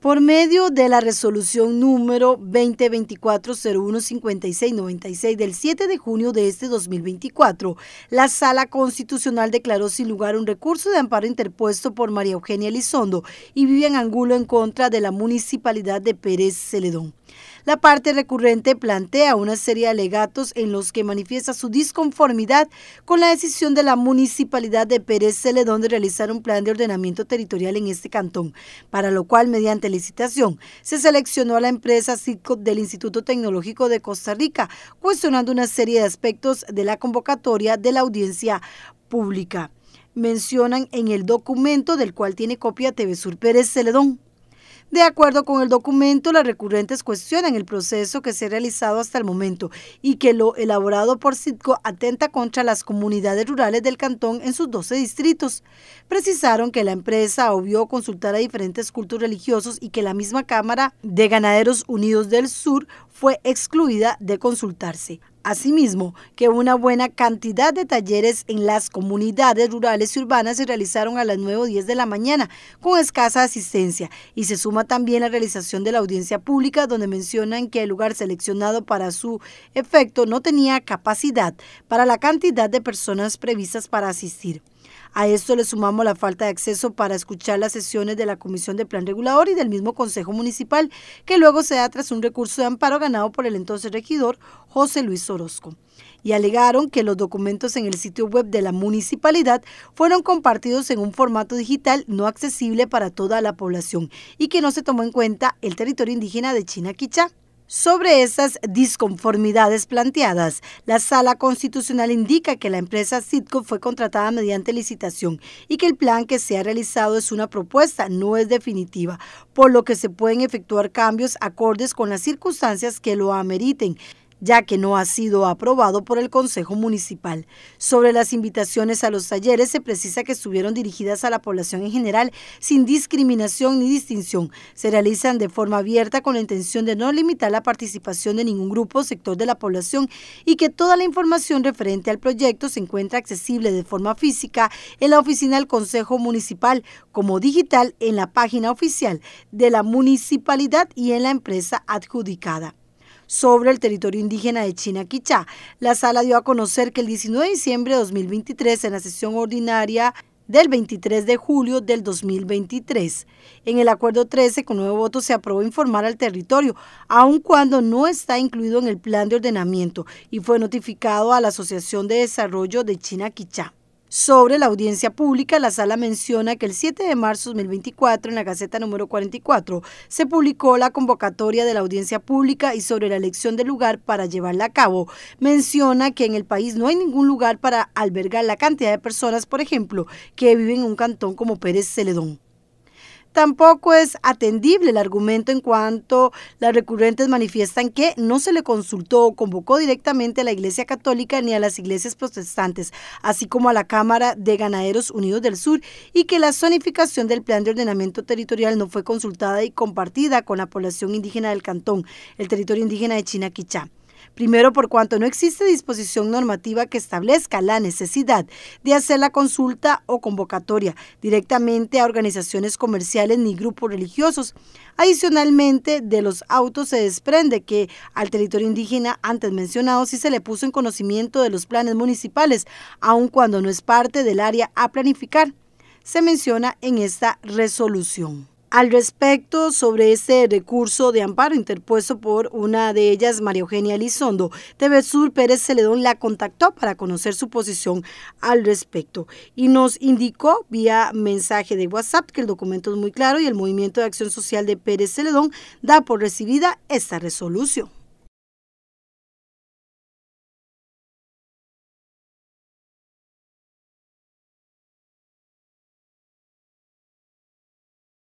Por medio de la resolución número 2024 del 7 de junio de este 2024, la Sala Constitucional declaró sin lugar un recurso de amparo interpuesto por María Eugenia Elizondo y Vivian Angulo en contra de la Municipalidad de Pérez Celedón. La parte recurrente plantea una serie de alegatos en los que manifiesta su disconformidad con la decisión de la Municipalidad de Pérez Celedón de realizar un plan de ordenamiento territorial en este cantón, para lo cual mediante licitación, se seleccionó a la empresa CITCOP del Instituto Tecnológico de Costa Rica, cuestionando una serie de aspectos de la convocatoria de la audiencia pública. Mencionan en el documento del cual tiene copia TV Sur Pérez Celedón. De acuerdo con el documento, las recurrentes cuestionan el proceso que se ha realizado hasta el momento y que lo elaborado por Citco atenta contra las comunidades rurales del cantón en sus 12 distritos. Precisaron que la empresa obvió consultar a diferentes cultos religiosos y que la misma Cámara de Ganaderos Unidos del Sur fue excluida de consultarse. Asimismo, que una buena cantidad de talleres en las comunidades rurales y urbanas se realizaron a las 9 o 10 de la mañana, con escasa asistencia, y se suma también la realización de la audiencia pública, donde mencionan que el lugar seleccionado para su efecto no tenía capacidad para la cantidad de personas previstas para asistir. A esto le sumamos la falta de acceso para escuchar las sesiones de la Comisión de Plan Regulador y del mismo Consejo Municipal, que luego se da tras un recurso de amparo ganado por el entonces regidor José Luis Orozco. Y alegaron que los documentos en el sitio web de la municipalidad fueron compartidos en un formato digital no accesible para toda la población y que no se tomó en cuenta el territorio indígena de Quichá sobre esas disconformidades planteadas, la Sala Constitucional indica que la empresa Citco fue contratada mediante licitación y que el plan que se ha realizado es una propuesta, no es definitiva, por lo que se pueden efectuar cambios acordes con las circunstancias que lo ameriten ya que no ha sido aprobado por el Consejo Municipal. Sobre las invitaciones a los talleres, se precisa que estuvieron dirigidas a la población en general, sin discriminación ni distinción. Se realizan de forma abierta con la intención de no limitar la participación de ningún grupo o sector de la población y que toda la información referente al proyecto se encuentra accesible de forma física en la oficina del Consejo Municipal, como digital en la página oficial de la municipalidad y en la empresa adjudicada sobre el territorio indígena de china La sala dio a conocer que el 19 de diciembre de 2023, en la sesión ordinaria del 23 de julio del 2023. En el acuerdo 13, con nueve votos, se aprobó informar al territorio, aun cuando no está incluido en el plan de ordenamiento, y fue notificado a la Asociación de Desarrollo de China-Quichá. Sobre la audiencia pública, la sala menciona que el 7 de marzo de 2024, en la Gaceta número 44, se publicó la convocatoria de la audiencia pública y sobre la elección del lugar para llevarla a cabo. Menciona que en el país no hay ningún lugar para albergar la cantidad de personas, por ejemplo, que viven en un cantón como Pérez Celedón. Tampoco es atendible el argumento en cuanto las recurrentes manifiestan que no se le consultó o convocó directamente a la Iglesia Católica ni a las iglesias protestantes, así como a la Cámara de Ganaderos Unidos del Sur, y que la zonificación del plan de ordenamiento territorial no fue consultada y compartida con la población indígena del cantón, el territorio indígena de Chinaquichá. Primero, por cuanto no existe disposición normativa que establezca la necesidad de hacer la consulta o convocatoria directamente a organizaciones comerciales ni grupos religiosos. Adicionalmente, de los autos se desprende que al territorio indígena antes mencionado sí se le puso en conocimiento de los planes municipales, aun cuando no es parte del área a planificar. Se menciona en esta resolución. Al respecto, sobre ese recurso de amparo interpuesto por una de ellas, María Eugenia Lizondo, TV Sur Pérez Celedón la contactó para conocer su posición al respecto y nos indicó vía mensaje de WhatsApp que el documento es muy claro y el Movimiento de Acción Social de Pérez Celedón da por recibida esta resolución.